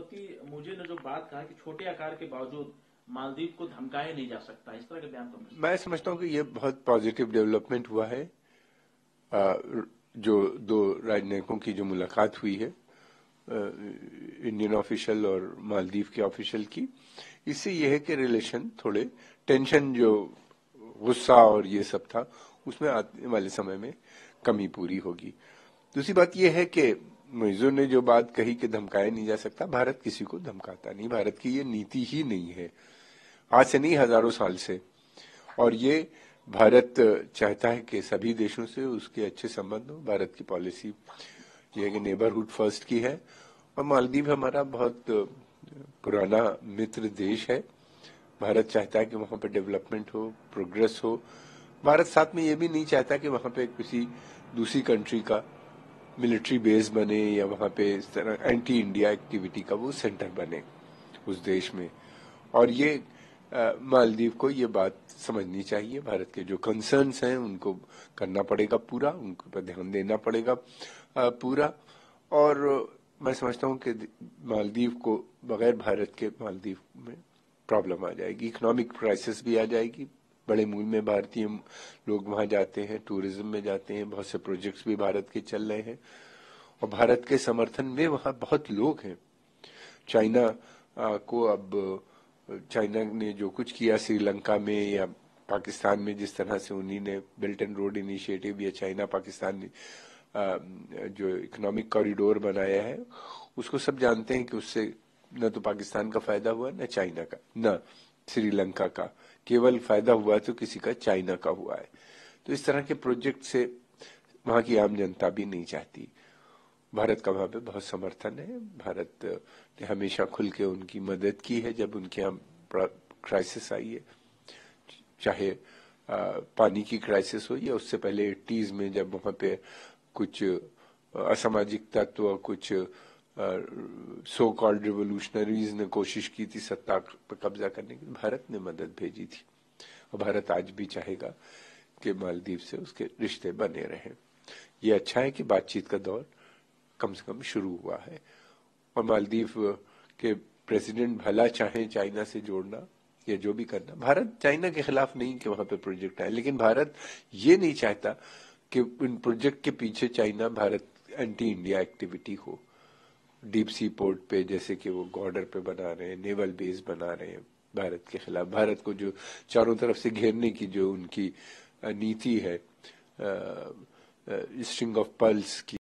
राष्ट्रपति मोदी ने जो बात कहा कि छोटे आकार के बावजूद मालदीव को धमकाया नहीं जा सकता इस तरह का बयान तो मैं समझता हूँ कि ये बहुत पॉजिटिव डेवलपमेंट हुआ है आ, जो दो राजनयिकों की जो मुलाकात हुई है इंडियन ऑफिशियल और मालदीव के ऑफिशियल की इससे यह है कि रिलेशन थोड़े टेंशन जो गुस्सा और ये सब था उसमें आने वाले समय में कमी पूरी होगी दूसरी बात यह है कि मिजो ने जो बात कही कि धमकाया नहीं जा सकता भारत किसी को धमकाता नहीं भारत की ये नीति ही नहीं है आज से नहीं हजारों साल से और ये भारत चाहता है कि सभी देशों से उसके अच्छे संबंध हो भारत की पॉलिसी यह है कि नेबरहुड फर्स्ट की है और मालदीव हमारा बहुत पुराना मित्र देश है भारत चाहता है कि वहां पर डेवलपमेंट हो प्रोग्रेस हो भारत साथ में ये भी नहीं चाहता कि वहां पे किसी दूसरी कंट्री का मिलिट्री बेस बने या वहां पे इस तरह एंटी इंडिया एक्टिविटी का वो सेंटर बने उस देश में और ये मालदीव को ये बात समझनी चाहिए भारत के जो कंसर्न्स हैं उनको करना पड़ेगा पूरा उनके पर ध्यान देना पड़ेगा पूरा और मैं समझता हूँ कि मालदीव को बगैर भारत के मालदीव में प्रॉब्लम आ जाएगी इकोनॉमिक क्राइसिस भी आ जाएगी बड़े मूल में भारतीय लोग वहां जाते हैं टूरिज्म में जाते हैं बहुत से प्रोजेक्ट्स भी भारत के चल रहे हैं और भारत के समर्थन में वहां बहुत लोग हैं चाइना को अब चाइना ने जो कुछ किया श्रीलंका में या पाकिस्तान में जिस तरह से उन्हीं ने बेल्ट एंड रोड इनिशिएटिव या चाइना पाकिस्तान जो इकोनॉमिक कॉरिडोर बनाया है उसको सब जानते हैं कि उससे न तो पाकिस्तान का फायदा हुआ न चाइना का न श्रीलंका का केवल फायदा हुआ तो किसी का चाइना का हुआ है तो इस तरह के प्रोजेक्ट से वहां की आम जनता भी नहीं चाहती भारत का वहां पे बहुत समर्थन है भारत ने हमेशा खुल के उनकी मदद की है जब उनके यहाँ क्राइसिस आई है चाहे पानी की क्राइसिस हो या उससे पहले एट्टीज में जब वहां पे कुछ असामाजिक तत्व कुछ सो कॉल्ड रिवोल्यूशनरीज ने कोशिश की थी सत्ता पर कब्जा करने की भारत ने मदद भेजी थी और भारत आज भी चाहेगा कि मालदीव से उसके रिश्ते बने रहें ये अच्छा है कि बातचीत का दौर कम से कम शुरू हुआ है और मालदीव के प्रेसिडेंट भला चाहे चाइना से जोड़ना या जो भी करना भारत चाइना के खिलाफ नहीं कि वहां पर प्रोजेक्ट आए लेकिन भारत ये नहीं चाहता कि इन प्रोजेक्ट के पीछे China Bharat anti India activity हो डीप सी पोर्ट पे जैसे कि वो गॉर्डर पे बना रहे हैं नेवल बेस बना रहे हैं भारत के खिलाफ भारत को जो चारों तरफ से घेरने की जो उनकी नीति है स्ट्रिंग ऑफ पल्स की